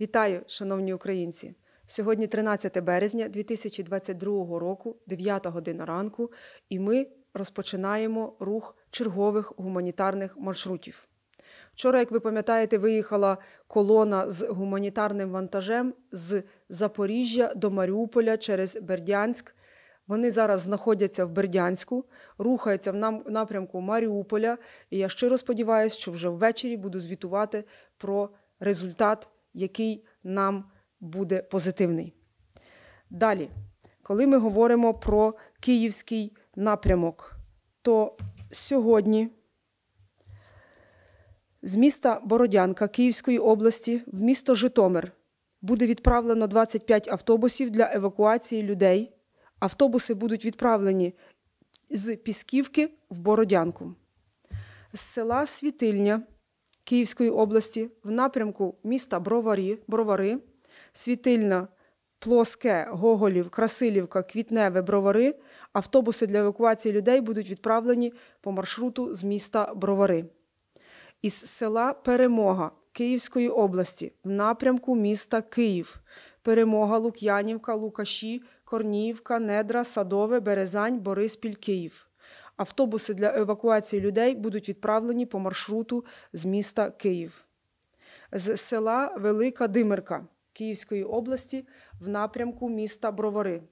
Вітаю, шановні українці! Сьогодні 13 березня 2022 року, 9 година ранку, і ми розпочинаємо рух чергових гуманітарних маршрутів. Вчора, як ви пам'ятаєте, виїхала колона з гуманітарним вантажем з Запоріжжя до Маріуполя через Бердянськ. Вони зараз знаходяться в Бердянську, рухаються в напрямку Маріуполя. І я щиро сподіваюся, що вже ввечері буду звітувати про результат який нам буде позитивний. Далі, коли ми говоримо про київський напрямок, то сьогодні з міста Бородянка Київської області в місто Житомир буде відправлено 25 автобусів для евакуації людей. Автобуси будуть відправлені з Пісківки в Бородянку. З села Світильня Київської області в напрямку міста Броварі, Бровари, Світильна, Плоске, Гоголів, Красилівка, Квітневе, Бровари. Автобуси для евакуації людей будуть відправлені по маршруту з міста Бровари. Із села Перемога Київської області в напрямку міста Київ. Перемога Лук'янівка, Лукаші, Корніївка, Недра, Садове, Березань, Бориспіль, Київ. Автобуси для евакуації людей будуть відправлені по маршруту з міста Київ, з села Велика Димирка Київської області в напрямку міста Бровари.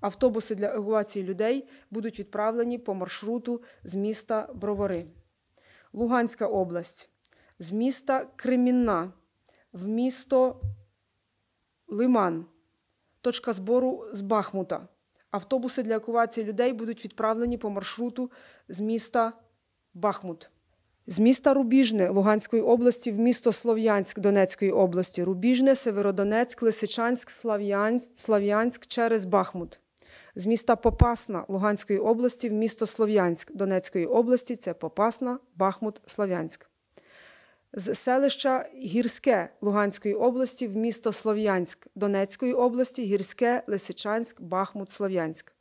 Автобуси для евакуації людей будуть відправлені по маршруту з міста Бровари. Луганська область з міста Кремінна в місто Лиман. Точка збору з Бахмута. Автобуси для евакуації людей будуть відправлені по маршруту з міста Бахмут. З міста Рубіжне Луганської області в місто Слов'янськ Донецької області. Рубіжне, Северодонецьк, Лисичанськ, Слав'янськ, Слав'янськ через Бахмут. З міста Попасна Луганської області в місто Слов'янськ Донецької області. Це Попасна, Бахмут, Слов'янськ з селища Гірське Луганської області в місто Слов'янськ Донецької області, Гірське, Лисичанськ, Бахмут, Слов'янськ.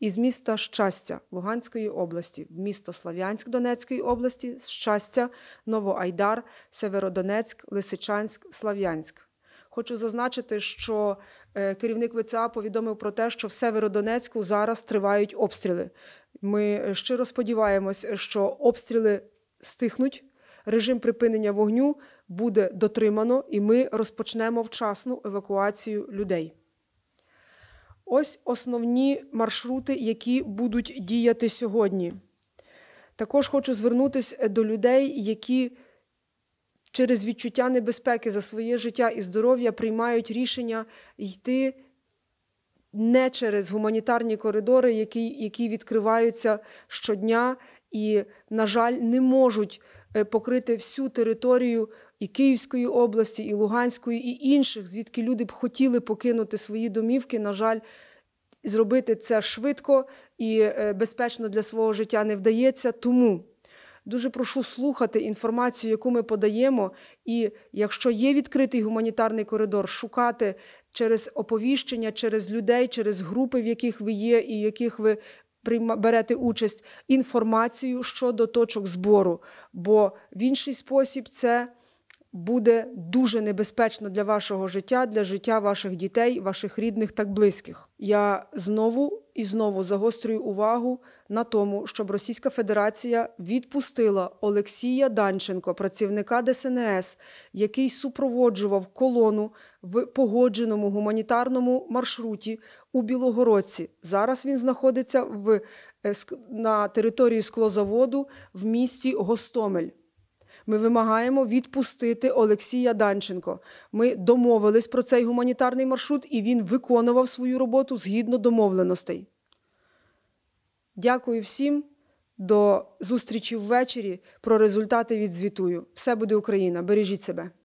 з міста Щастя Луганської області, в місто Слав'янськ Донецької області, Щастя, Новоайдар, Северодонецьк, Лисичанськ, Слав'янськ. Хочу зазначити, що е, керівник ВЦА повідомив про те, що в Северодонецьку зараз тривають обстріли. Ми е, щиро сподіваємось, що обстріли стихнуть режим припинення вогню буде дотримано, і ми розпочнемо вчасну евакуацію людей. Ось основні маршрути, які будуть діяти сьогодні. Також хочу звернутися до людей, які через відчуття небезпеки за своє життя і здоров'я приймають рішення йти не через гуманітарні коридори, які, які відкриваються щодня, і, на жаль, не можуть Е, покрити всю територію і Київської області, і Луганської, і інших, звідки люди б хотіли покинути свої домівки, на жаль, зробити це швидко і е, безпечно для свого життя не вдається. Тому дуже прошу слухати інформацію, яку ми подаємо. І якщо є відкритий гуманітарний коридор, шукати через оповіщення, через людей, через групи, в яких ви є, і яких ви берете участь інформацію щодо точок збору, бо в інший спосіб це буде дуже небезпечно для вашого життя, для життя ваших дітей, ваших рідних та близьких. Я знову і знову загострюю увагу на тому, щоб Російська Федерація відпустила Олексія Данченко, працівника ДСНС, який супроводжував колону в погодженому гуманітарному маршруті у Білогородці. Зараз він знаходиться в е, на території склозаводу в місті Гостомель. Ми вимагаємо відпустити Олексія Данченко. Ми домовились про цей гуманітарний маршрут, і він виконував свою роботу згідно домовленостей. Дякую всім. До зустрічі ввечері. Про результати відзвітую. Все буде Україна. Бережіть себе.